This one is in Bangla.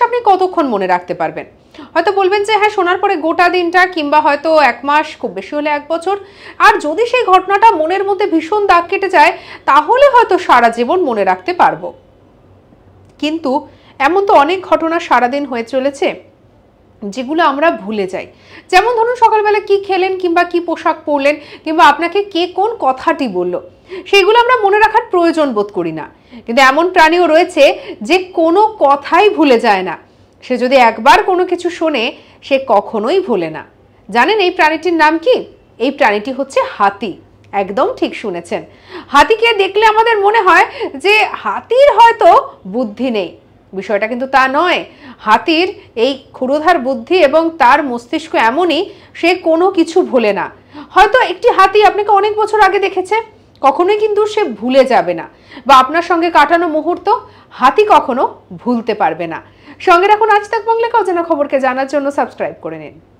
জিনিস আপনি কতক্ষণ মনে রাখতে পারবেন হয়তো বলবেন যে হ্যাঁ শোনার পরে গোটা দিনটা কিংবা হয়তো এক মাস খুব বেশি হলে এক বছর আর যদি সেই ঘটনাটা মনের মধ্যে ভীষণ দাগ কেটে যায় তাহলে হয়তো সারা জীবন মনে রাখতে পারবো কিন্তু এমন তো অনেক ঘটনা সারাদিন হয়ে চলেছে যেগুলো আমরা ভুলে যাই যেমন ধরুন সকালবেলা কি খেলেন কিংবা কি পোশাক পরলেন কিংবা আপনাকে কে কোন কথাটি বললো সেগুলো আমরা মনে রাখার প্রয়োজন বোধ করি না কিন্তু এমন প্রাণীও রয়েছে যে কোনো কথাই ভুলে যায় না সে যদি একবার কোনো কিছু শোনে সে কখনোই ভোলে না জানেন এই প্রাণীটির নাম কি এই প্রাণীটি হচ্ছে হাতি একদম ঠিক শুনেছেন হাতিকে দেখলে আমাদের মনে হয় যে হাতির হয়তো বুদ্ধি নেই বিষয়টা কিন্তু তা নয় হাতির এই ক্ষুরধার বুদ্ধি এবং তার মস্তিষ্ক এমনই সে কোনো কিছু ভোলে না হয়তো একটি হাতি আপনাকে অনেক বছর আগে দেখেছে কখনোই কিন্তু সে ভুলে যাবে না বা আপনার সঙ্গে কাটানো মুহূর্ত হাতি কখনো ভুলতে পারবে না সঙ্গে রাখুন আজ তাক বাংলা অজানা খবরকে জানার জন্য সাবস্ক্রাইব করে নিন